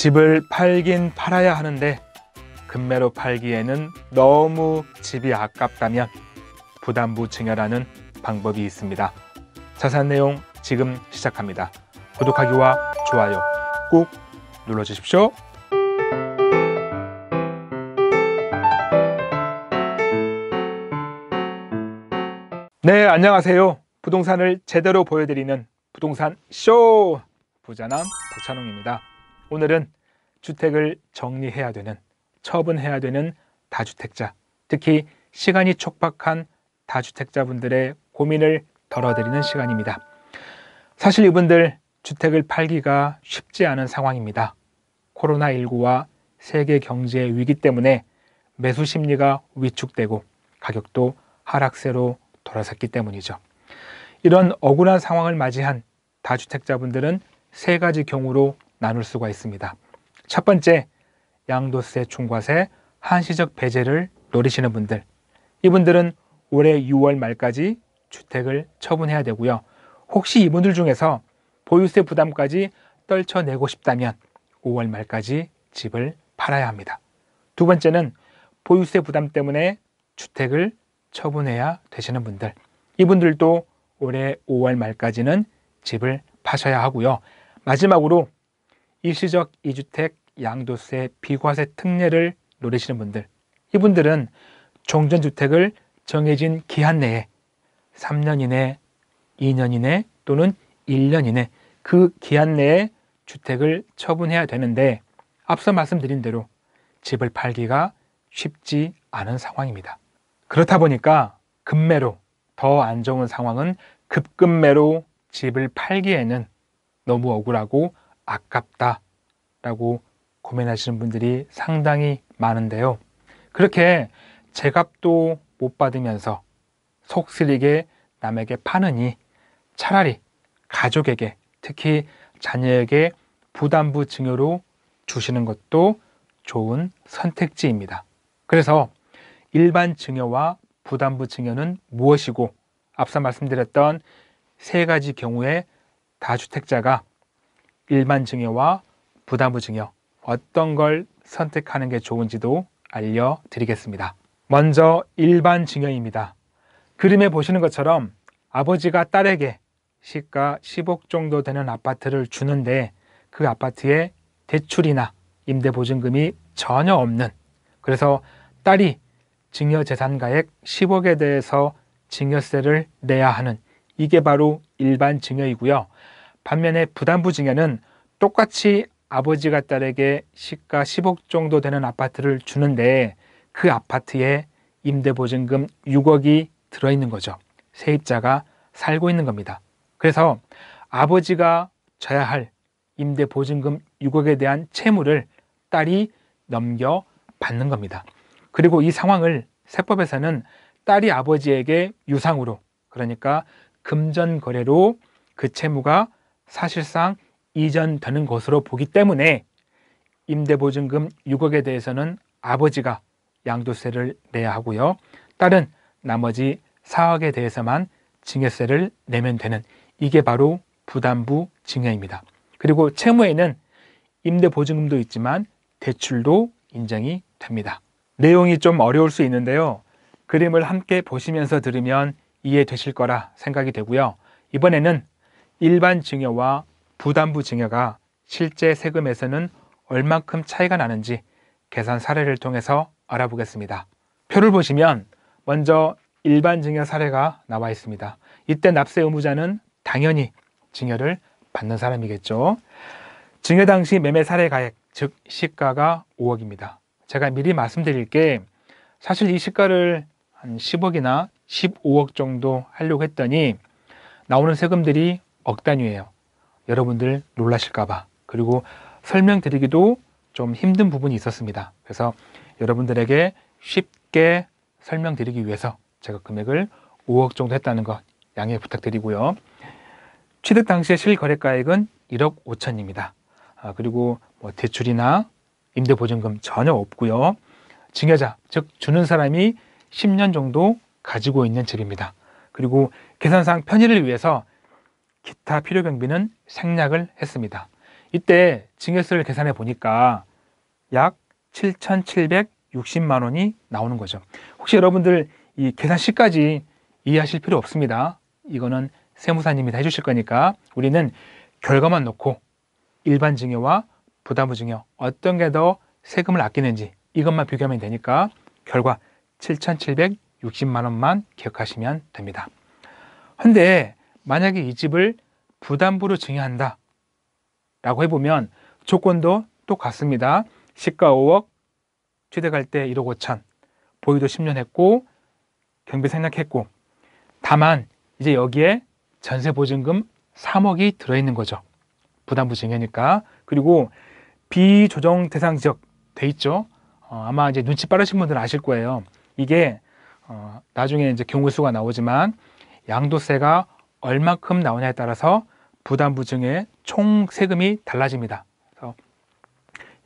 집을 팔긴 팔아야 하는데 금매로 팔기에는 너무 집이 아깝다면 부담부 증여라는 방법이 있습니다. 자산 내용 지금 시작합니다. 구독하기와 좋아요 꼭 눌러주십시오. 네, 안녕하세요. 부동산을 제대로 보여드리는 부동산 쇼 부자남 박찬웅입니다. 오늘은 주택을 정리해야 되는, 처분해야 되는 다주택자, 특히 시간이 촉박한 다주택자분들의 고민을 덜어드리는 시간입니다. 사실 이분들 주택을 팔기가 쉽지 않은 상황입니다. 코로나19와 세계 경제의 위기 때문에 매수 심리가 위축되고 가격도 하락세로 돌아섰기 때문이죠. 이런 억울한 상황을 맞이한 다주택자분들은 세 가지 경우로 나눌 수가 있습니다. 첫 번째, 양도세 총과세 한시적 배제를 노리시는 분들. 이분들은 올해 6월 말까지 주택을 처분해야 되고요. 혹시 이분들 중에서 보유세 부담까지 떨쳐내고 싶다면 5월 말까지 집을 팔아야 합니다. 두 번째는 보유세 부담 때문에 주택을 처분해야 되시는 분들. 이분들도 올해 5월 말까지는 집을 파셔야 하고요. 마지막으로 일시적 이주택 양도세 비과세 특례를 노리시는 분들 이분들은 종전주택을 정해진 기한 내에 3년 이내, 2년 이내 또는 1년 이내 그 기한 내에 주택을 처분해야 되는데 앞서 말씀드린 대로 집을 팔기가 쉽지 않은 상황입니다. 그렇다 보니까 급매로 더 안 좋은 상황은 급급매로 집을 팔기에는 너무 억울하고 아깝다라고 고민하시는 분들이 상당히 많은데요. 그렇게 제 값도 못 받으면서 속 쓰리게 남에게 파느니 차라리 가족에게 특히 자녀에게 부담부 증여로 주시는 것도 좋은 선택지입니다. 그래서 일반 증여와 부담부 증여는 무엇이고 앞서 말씀드렸던 세 가지 경우에 다주택자가 일반 증여와 부담부 증여 어떤 걸 선택하는 게 좋은지도 알려드리겠습니다. 먼저 일반 증여입니다. 그림에 보시는 것처럼 아버지가 딸에게 시가 10억 정도 되는 아파트를 주는데 그 아파트에 대출이나 임대보증금이 전혀 없는 그래서 딸이 증여재산가액 10억에 대해서 증여세를 내야 하는 이게 바로 일반 증여이고요. 반면에 부담부 증여는 똑같이 아버지가 딸에게 시가 10억 정도 되는 아파트를 주는데 그 아파트에 임대보증금 6억이 들어있는 거죠. 세입자가 살고 있는 겁니다. 그래서 아버지가 져야 할 임대보증금 6억에 대한 채무를 딸이 넘겨 받는 겁니다. 그리고 이 상황을 세법에서는 딸이 아버지에게 유상으로 그러니까 금전거래로 그 채무가 사실상 이전되는 것으로 보기 때문에 임대보증금 6억에 대해서는 아버지가 양도세를 내야 하고요. 딸은 나머지 4억에 대해서만 증여세를 내면 되는 이게 바로 부담부 증여입니다. 그리고 채무에는 임대보증금도 있지만 대출도 인정이 됩니다. 내용이 좀 어려울 수 있는데요. 그림을 함께 보시면서 들으면 이해되실 거라 생각이 되고요. 이번에는 일반 증여와 부담부 증여가 실제 세금에서는 얼만큼 차이가 나는지 계산 사례를 통해서 알아보겠습니다. 표를 보시면 먼저 일반 증여 사례가 나와 있습니다. 이때 납세 의무자는 당연히 증여를 받는 사람이겠죠. 증여 당시 매매 사례 가액, 즉 시가가 5억입니다. 제가 미리 말씀드릴 게 사실 이 시가를 한 10억이나 15억 정도 하려고 했더니 나오는 세금들이 억 단위예요. 여러분들 놀라실까봐. 그리고 설명드리기도 좀 힘든 부분이 있었습니다. 그래서 여러분들에게 쉽게 설명드리기 위해서 제가 금액을 5억 정도 했다는 것 양해 부탁드리고요. 취득 당시의 실거래가액은 1억 5천입니다. 아, 그리고 뭐 대출이나 임대보증금 전혀 없고요. 증여자, 즉 주는 사람이 10년 정도 가지고 있는 집입니다. 그리고 계산상 편의를 위해서 기타 필요 경비는 생략을 했습니다. 이때 증여세를 계산해 보니까 약 7,760만 원이 나오는 거죠. 혹시 여러분들 이 계산식까지 이해하실 필요 없습니다. 이거는 세무사님이 다 해주실 거니까 우리는 결과만 놓고 일반 증여와 부담부 증여 어떤 게 더 세금을 아끼는지 이것만 비교하면 되니까 결과 7,760만 원만 기억하시면 됩니다. 근데 만약에 이 집을 부담부로 증여한다 라고 해보면 조건도 똑같습니다. 시가 5억, 취득할 때 1억 5천, 보유도 10년 했고 경비 생략했고 다만 이제 여기에 전세 보증금 3억이 들어있는 거죠. 부담부 증여니까 그리고 비조정 대상 지역 돼 있죠. 어, 아마 이제 눈치 빠르신 분들은 아실 거예요. 이게 어, 나중에 이제 경우수가 나오지만 양도세가 얼마큼 나오냐에 따라서 부담부증의 총 세금이 달라집니다. 그래서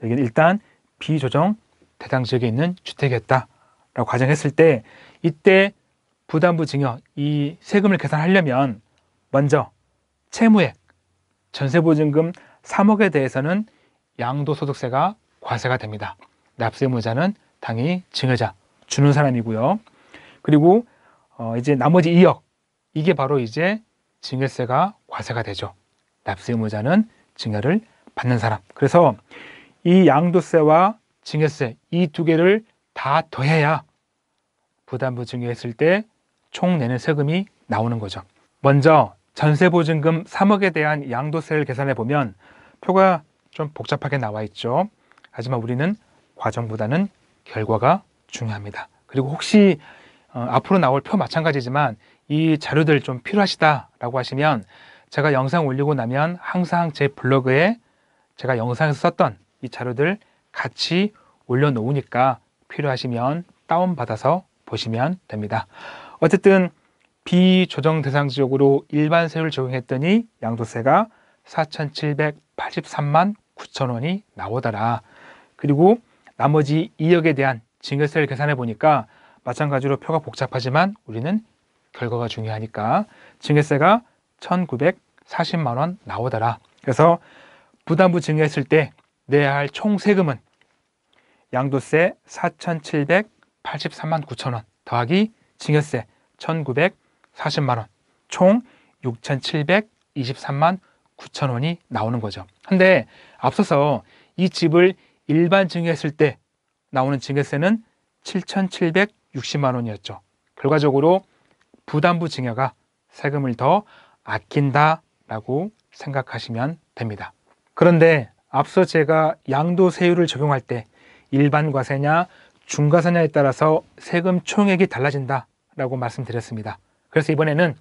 여기는 일단 비조정 대상 지역에 있는 주택이었다라고 가정했을 때 이때 부담부증여 이 세금을 계산하려면 먼저 채무액 전세보증금 3억에 대해서는 양도소득세가 과세가 됩니다. 납세무자는 당연히 증여자 주는 사람이고요. 그리고 어 이제 나머지 2억 이게 바로 이제 증여세가 과세가 되죠. 납세 의무자는 증여를 받는 사람. 그래서 이 양도세와 증여세 이 두 개를 다 더해야 부담부 증여했을 때 총 내는 세금이 나오는 거죠. 먼저 전세보증금 3억에 대한 양도세를 계산해 보면 표가 좀 복잡하게 나와 있죠. 하지만 우리는 과정보다는 결과가 중요합니다. 그리고 혹시 어, 앞으로 나올 표 마찬가지지만 이 자료들 좀 필요하시다라고 하시면 제가 영상 올리고 나면 항상 제 블로그에 제가 영상에서 썼던 이 자료들 같이 올려놓으니까 필요하시면 다운받아서 보시면 됩니다. 어쨌든 비조정 대상 지역으로 일반 세율 적용했더니 양도세가 4,783만 9천 원이 나오더라. 그리고 나머지 2억에 대한 증여세를 계산해 보니까 마찬가지로 표가 복잡하지만 우리는 결과가 중요하니까 증여세가 1940만 원 나오더라. 그래서 부담부 증여했을 때 내야 할 총 세금은 양도세 4,783만 9천 원 더하기 증여세 1,940만 원총 6,723만 9천 원이 나오는 거죠. 근데 앞서서 이 집을 일반 증여했을 때 나오는 증여세는 7,760만 원이었죠. 결과적으로 부담부 증여가 세금을 더 아낀다라고 생각하시면 됩니다. 그런데 앞서 제가 양도세율을 적용할 때 일반과세냐 중과세냐에 따라서 세금 총액이 달라진다라고 말씀드렸습니다. 그래서 이번에는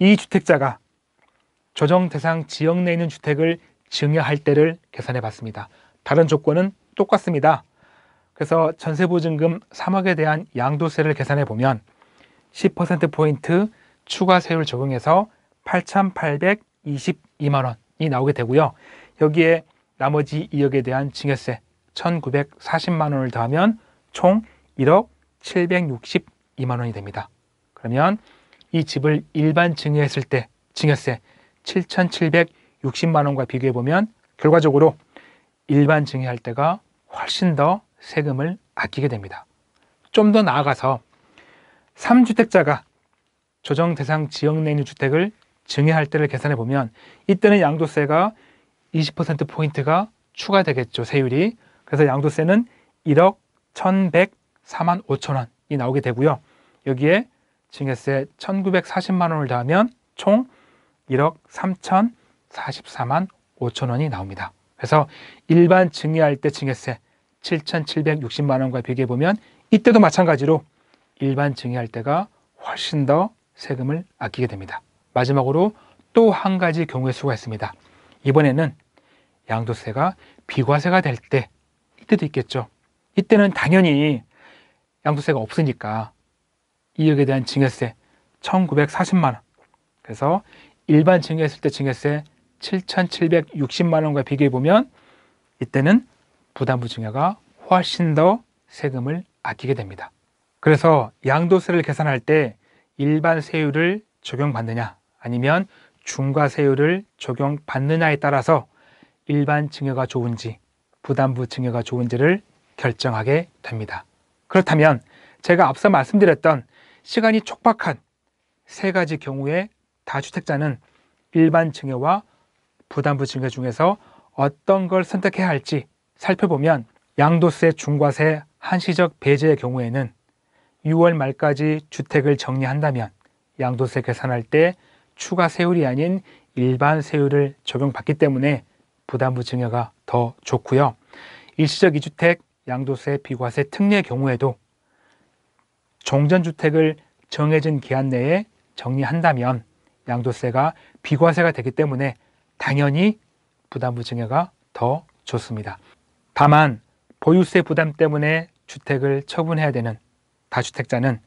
이 주택자가 조정 대상 지역 내에 있는 주택을 증여할 때를 계산해 봤습니다. 다른 조건은 똑같습니다. 그래서 전세보증금 3억에 대한 양도세를 계산해 보면 10%포인트 추가 세율 적용해서 8,822만 원이 나오게 되고요. 여기에 나머지 2억에 대한 증여세 1,940만 원을 더하면 총 1억 762만 원이 됩니다. 그러면 이 집을 일반 증여했을 때 증여세 7,760만 원과 비교해 보면 결과적으로 일반 증여할 때가 훨씬 더 세금을 아끼게 됩니다. 좀 더 나아가서 3주택자가 조정 대상 지역 내 있는 주택을 증여할 때를 계산해 보면 이때는 양도세가 20%포인트가 추가되겠죠. 세율이. 그래서 양도세는 1억 1,104만 5천 원이 나오게 되고요. 여기에 증여세 1,940만 원을 더하면 총 1억 3,044만 5천 원이 나옵니다. 그래서 일반 증여할 때 증여세 7,760만 원과 비교해 보면 이때도 마찬가지로 일반 증여할 때가 훨씬 더 세금을 아끼게 됩니다. 마지막으로 또 한 가지 경우의 수가 있습니다. 이번에는 양도세가 비과세가 될 때 이때도 있겠죠. 이때는 당연히 양도세가 없으니까 이익에 대한 증여세 1940만 원. 그래서 일반 증여했을 때 증여세 7,760만 원과 비교해 보면 이때는 부담부 증여가 훨씬 더 세금을 아끼게 됩니다. 그래서 양도세를 계산할 때 일반 세율을 적용받느냐 아니면 중과세율을 적용받느냐에 따라서 일반 증여가 좋은지 부담부 증여가 좋은지를 결정하게 됩니다. 그렇다면 제가 앞서 말씀드렸던 시간이 촉박한 세 가지 경우에 다주택자는 일반 증여와 부담부 증여 중에서 어떤 걸 선택해야 할지 살펴보면 양도세, 중과세, 한시적 배제의 경우에는 6월 말까지 주택을 정리한다면 양도세 계산할 때 추가 세율이 아닌 일반 세율을 적용받기 때문에 부담부 증여가 더 좋고요. 일시적 이주택 양도세 비과세 특례의 경우에도 종전주택을 정해진 기한 내에 정리한다면 양도세가 비과세가 되기 때문에 당연히 부담부 증여가 더 좋습니다. 다만 보유세 부담 때문에 주택을 처분해야 되는 다주택자는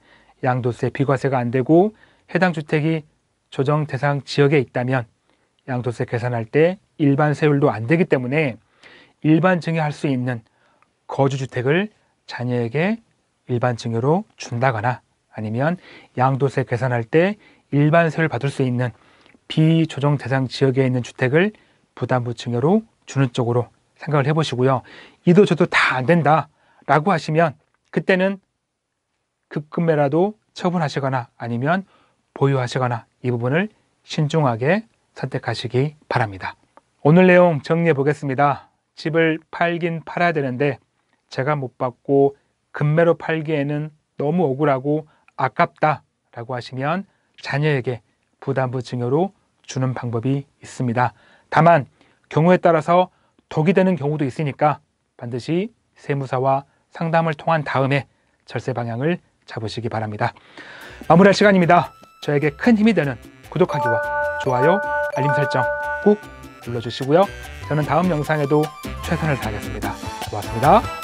양도세 비과세가 안 되고 해당 주택이 조정 대상 지역에 있다면 양도세 계산할 때 일반 세율도 안 되기 때문에 일반 증여할 수 있는 거주주택을 자녀에게 일반 증여로 준다거나 아니면 양도세 계산할 때 일반 세율 받을 수 있는 비조정 대상 지역에 있는 주택을 부담부 증여로 주는 쪽으로 생각을 해보시고요. 이도 저도 다 안 된다라고 하시면 그때는 급금매라도 처분하시거나 아니면 보유하시거나 이 부분을 신중하게 선택하시기 바랍니다. 오늘 내용 정리해 보겠습니다. 집을 팔긴 팔아야 되는데 제가 못 받고 금매로 팔기에는 너무 억울하고 아깝다 라고 하시면 자녀에게 부담부 증여로 주는 방법이 있습니다. 다만 경우에 따라서 독이 되는 경우도 있으니까 반드시 세무사와 상담을 통한 다음에 절세 방향을 잡으시기 바랍니다. 마무리할 시간입니다. 저에게 큰 힘이 되는 구독하기와 좋아요, 알림 설정 꼭 눌러주시고요. 저는 다음 영상에도 최선을 다하겠습니다. 고맙습니다.